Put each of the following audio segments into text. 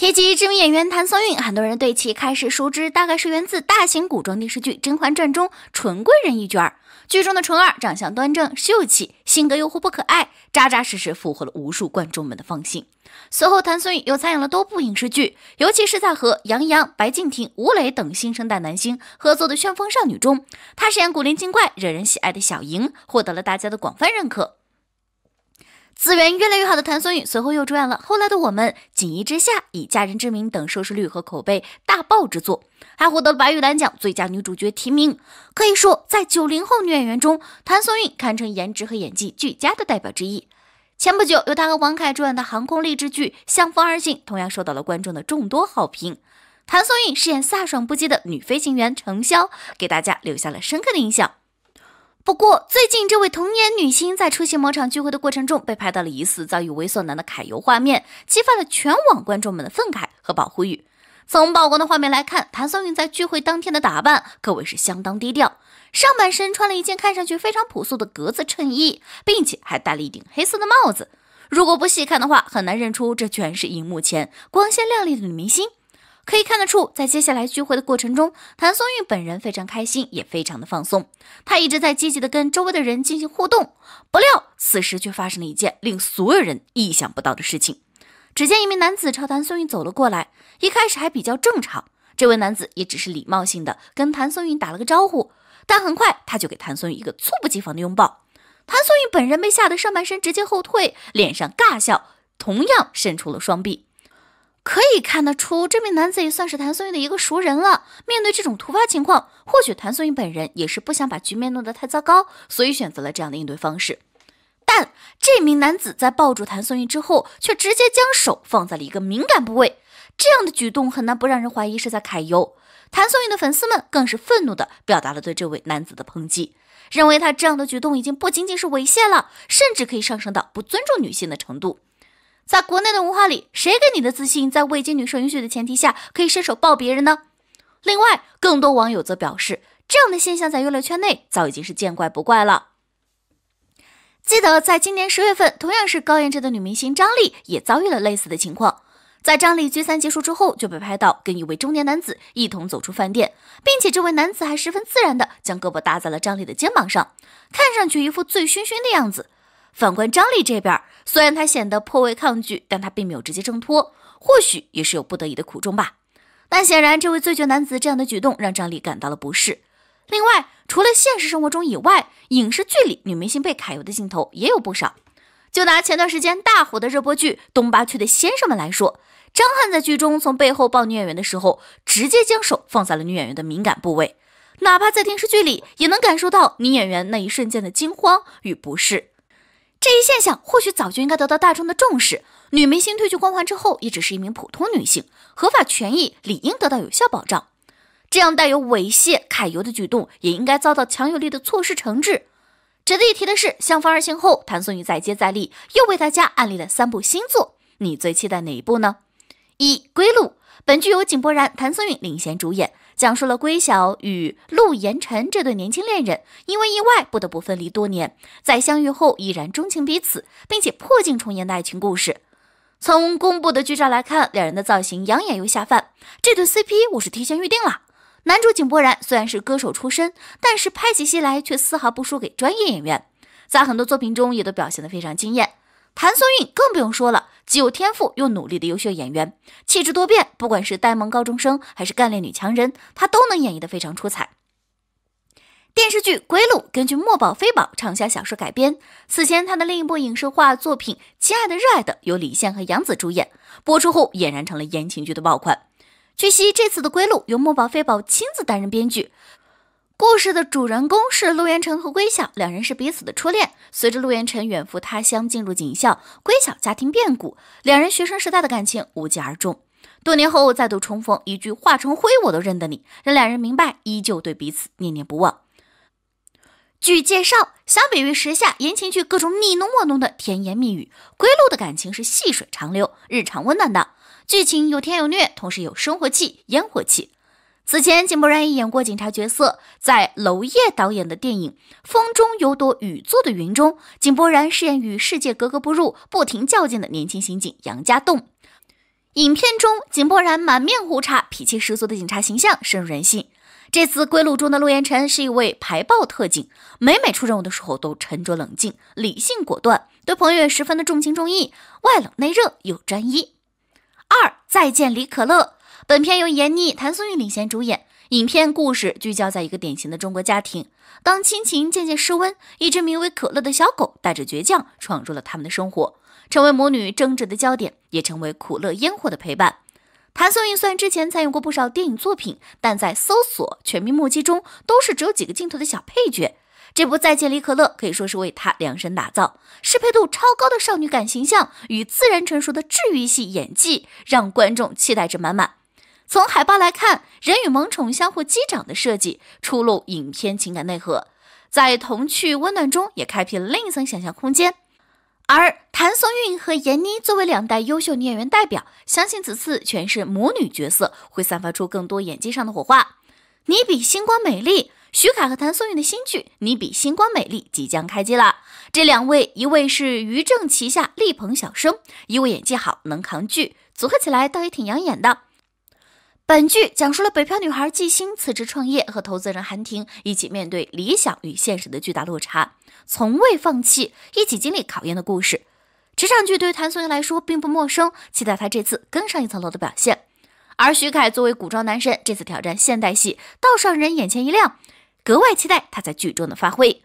提及知名演员谭松韵，很多人对其开始熟知，大概是源自大型古装电视剧《甄嬛传》中纯贵人一角剧中的纯儿长相端正秀气，性格又活泼可爱，扎扎实实俘获了无数观众们的芳心。随后，谭松韵又参演了多部影视剧，尤其是在和杨洋、白敬亭、吴磊等新生代男星合作的《旋风少女》中，她饰演古灵精怪、惹人喜爱的小莹，获得了大家的广泛认可。资源越来越好的谭松韵，随后又出演了后来的我们、锦衣之下、以家人之名等收视率和口碑大爆之作，还获得了白玉兰奖最佳女主角提名。可以说，在九零后女演员中，谭松韵堪称颜值和演技俱佳的代表之一。前不久，由她和王凯主演的航空励志剧《向风而行》同样受到了观众的众多好评。谭松韵饰演飒爽不羁的女飞行员程潇，给大家留下了深刻的印象。不过，最近这位童颜女星在出席某场聚会的过程中，被拍到了疑似遭遇猥琐男的揩油画面，激发了全网观众们的愤慨和保护欲。从曝光的画面来看，谭松韵在聚会当天的打扮可谓是相当低调，上半身穿了一件看上去非常朴素的格子衬衣，并且还戴了一顶黑色的帽子。如果不细看的话，很难认出这居然是荧幕前光鲜亮丽的女明星。可以看得出，在接下来聚会的过程中，谭松韵本人非常开心，也非常的放松。他一直在积极的跟周围的人进行互动。不料，此时却发生了一件令所有人意想不到的事情。只见一名男子朝谭松韵走了过来，一开始还比较正常，这位男子也只是礼貌性的跟谭松韵打了个招呼。但很快，他就给谭松韵一个猝不及防的拥抱。谭松韵本人被吓得上半身直接后退，脸上尬笑，同样伸出了双臂。可以看得出，这名男子也算是谭松韵的一个熟人了。面对这种突发情况，或许谭松韵本人也是不想把局面弄得太糟糕，所以选择了这样的应对方式。但这名男子在抱住谭松韵之后，却直接将手放在了一个敏感部位，这样的举动很难不让人怀疑是在揩油。谭松韵的粉丝们更是愤怒地表达了对这位男子的抨击，认为他这样的举动已经不仅仅是猥亵了，甚至可以上升到不尊重女性的程度。在国内的文化里，谁给你的自信，在未经女生允许的前提下可以伸手抱别人呢？另外，更多网友则表示，这样的现象在娱乐圈内早已经是见怪不怪了。记得在今年十月份，同样是高颜值的女明星张丽也遭遇了类似的情况，在张丽聚餐结束之后，就被拍到跟一位中年男子一同走出饭店，并且这位男子还十分自然地将胳膊搭在了张丽的肩膀上，看上去一副醉醺醺的样子。反观张丽这边，虽然她显得颇为抗拒，但她并没有直接挣脱，或许也是有不得已的苦衷吧。但显然，这位醉酒男子这样的举动让张丽感到了不适。另外，除了现实生活中以外，影视剧里女明星被揩油的镜头也有不少。就拿前段时间大火的热播剧《东八区的先生们》来说，张翰在剧中从背后抱女演员的时候，直接将手放在了女演员的敏感部位，哪怕在电视剧里，也能感受到女演员那一瞬间的惊慌与不适。这一现象或许早就应该得到大众的重视。女明星褪去光环之后，也只是一名普通女性，合法权益理应得到有效保障。这样带有猥亵揩油的举动，也应该遭到强有力的措施惩治。值得一提的是，相方而行后，谭松韵再接再厉，又为大家安利了三部新作，你最期待哪一部呢？一归路，本剧由井柏然、谭松韵领衔主演。讲述了归晓与陆严辰这对年轻恋人因为意外不得不分离多年，在相遇后依然钟情彼此，并且破镜重圆的爱情故事。从公布的剧照来看，两人的造型养眼又下饭，这对 CP 我是提前预定了。男主井柏然虽然是歌手出身，但是拍起戏来却丝毫不输给专业演员，在很多作品中也都表现得非常惊艳。谭松韵更不用说了。既有天赋又努力的优秀演员，气质多变，不管是呆萌高中生还是干练女强人，她都能演绎得非常出彩。电视剧《归路》根据墨宝非宝畅销小说改编。此前，她的另一部影视化作品《亲爱的热爱的》由李现和杨紫主演，播出后俨然成了言情剧的爆款。据悉，这次的《归路》由墨宝非宝亲自担任编剧。故事的主人公是陆严辰和归晓，两人是彼此的初恋。随着陆严辰远赴他乡进入警校，归晓家庭变故，两人学生时代的感情无疾而终。多年后再度重逢，一句化成灰我都认得你，让两人明白依旧对彼此念念不忘。据介绍，相比于时下言情剧各种浓墨我侬的甜言蜜语，归路的感情是细水长流、日常温暖的，剧情有甜有虐，同时有生活气、烟火气。此前，井柏然也演过警察角色，在娄烨导演的电影《风中有朵雨做的云》中，井柏然饰演与世界格格不入、不停较劲的年轻刑警杨家栋。影片中，井柏然满面胡茬、脾气十足的警察形象深入人心。这次《归路》中的陆延辰是一位排爆特警，每每出任务的时候都沉着冷静、理性果断，对朋友也十分的重情重义，外冷内热又专一。二再见李可乐。本片由闫妮、谭松韵领衔主演。影片故事聚焦在一个典型的中国家庭，当亲情渐渐升温，一只名为可乐的小狗带着倔强闯入了他们的生活，成为母女争执的焦点，也成为苦乐烟火的陪伴。谭松韵虽然之前参与过不少电影作品，但在搜索《全民目击》中，都是只有几个镜头的小配角。这部《再见李可乐》可以说是为她量身打造，适配度超高的少女感形象与自然成熟的治愈系演技，让观众期待值满满。从海报来看，人与萌宠相互击掌的设计，出露影片情感内核，在童趣温暖中也开辟了另一层想象空间。而谭松韵和闫妮作为两代优秀女演员代表，相信此次诠释母女角色，会散发出更多演技上的火花。你比星光美丽。徐凯和谭松韵的新剧《你比星光美丽》即将开机了。这两位，一位是于正旗下力捧小生，一位演技好能扛剧，组合起来倒也挺养眼的。本剧讲述了北漂女孩纪星辞职创业，和投资人韩婷一起面对理想与现实的巨大落差，从未放弃，一起经历考验的故事。职场剧对于谭松韵来说并不陌生，期待她这次更上一层楼的表现。而徐凯作为古装男神，这次挑战现代戏，道上人眼前一亮。格外期待他在剧中的发挥。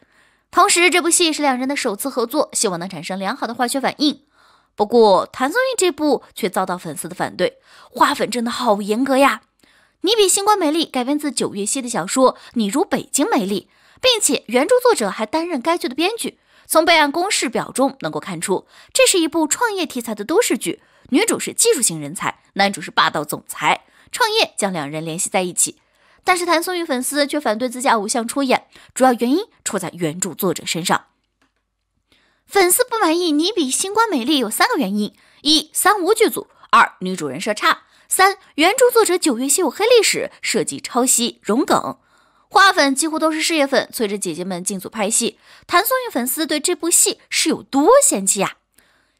同时，这部戏是两人的首次合作，希望能产生良好的化学反应。不过，谭松韵这部却遭到粉丝的反对，花粉真的好严格呀！你比星光美丽改编自九月溪的小说《你如北京美丽》，并且原著作者还担任该剧的编剧。从备案公示表中能够看出，这是一部创业题材的都市剧，女主是技术型人才，男主是霸道总裁，创业将两人联系在一起。但是谭松韵粉丝却反对自家偶像出演，主要原因出在原著作者身上。粉丝不满意《你比星光美丽》有三个原因：一、三无剧组；二、女主人设差；三、原著作者九月秀黑历史，涉及抄袭、融梗。花粉几乎都是事业粉，催着姐姐们进组拍戏。谭松韵粉丝对这部戏是有多嫌弃呀？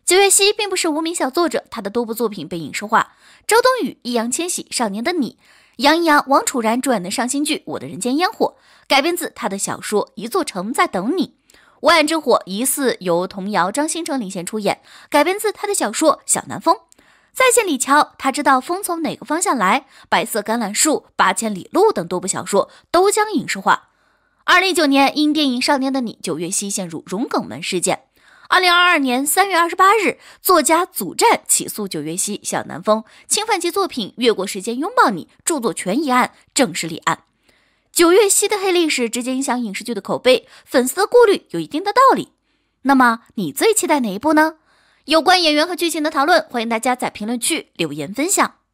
九月夕并不是无名小作者，她的多部作品被影视化，周冬雨、易烊千玺、《少年的你》。杨一洋、王楚然主演的上新剧《我的人间烟火》改编自他的小说《一座城在等你》。《无爱之火》疑似由童谣、张新成领衔出演，改编自他的小说《小南风》。再见，李乔，他知道风从哪个方向来。《白色橄榄树》《八千里路》等多部小说都将影视化。二零一九年，因电影《少年的你》，九月西陷入“融梗门”事件。二零二二年三月二十八日，作家祖战起诉九月熙、小南风侵犯其作品《越过时间拥抱你》著作权一案正式立案。九月熙的黑历史直接影响影视剧的口碑，粉丝的顾虑有一定的道理。那么，你最期待哪一部呢？有关演员和剧情的讨论，欢迎大家在评论区留言分享。